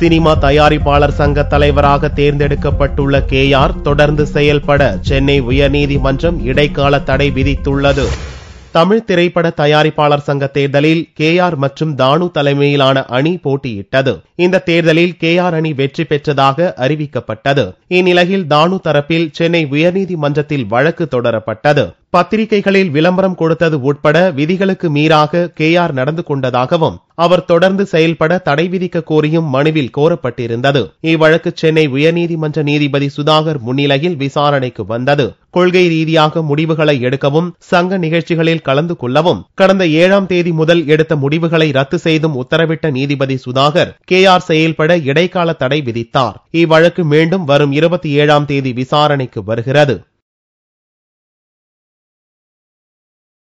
cinema தயாரிப்பாளர் சங்க தலைவராக தேர்ந்தெடுக்கப்பட்டுள்ள கே ஆர் தொடர்ந்து செயல்பட சென்னை உயர்நீதிமன்றம் இடைக்கால தடை விதித்துள்ளது தமிழ் திரைப்பட தயாரிப்பாளர் சங்க தேர்தலில் கே ஆர் மற்றும் தானு தலைமையிலான அணி போட்டியிட்டது இந்த தேர்தலில் கே ஆர் அணி வெற்றி பெற்றதாக அறிவிக்கப்பட்டது இந்நிலையில் தானு தரப்பில் சென்னை உயர்நீதிமன்றத்தில் வழக்கு தொடரப்பட்டது பத்திரிகைகளில் விளம்பரம் கொடுத்தது உட்பட விதிகளுக்கு மீறாக கே ஆர் நடந்து கொண்டதாகவும் அவர் தொடர்ந்து செயல்பட தடை விதிக்க கோரியும் மனுவில் கோரப்பட்டிருந்தது இவ்வழக்கு சென்னை உயர்நீதிமன்ற நீதிபதி சுதாகர் முன்னிலையில் விசாரணைக்கு வந்தது கொள்கை ரீதியாக முடிவுகளை எடுக்கவும் சங்க நிகழ்ச்சிகளில் கலந்து கொள்ளவும் கடந்த ஏழாம் தேதி முதல் எடுத்த முடிவுகளை ரத்து செய்தும் உத்தரவிட்ட நீதிபதி சுதாகர் கே ஆர் செயல்பட இடைக்கால தடை விதித்தார் இவ்வழக்கு மீண்டும் வரும் இருபத்தி ஏழாம் தேதி விசாரணைக்கு வருகிறது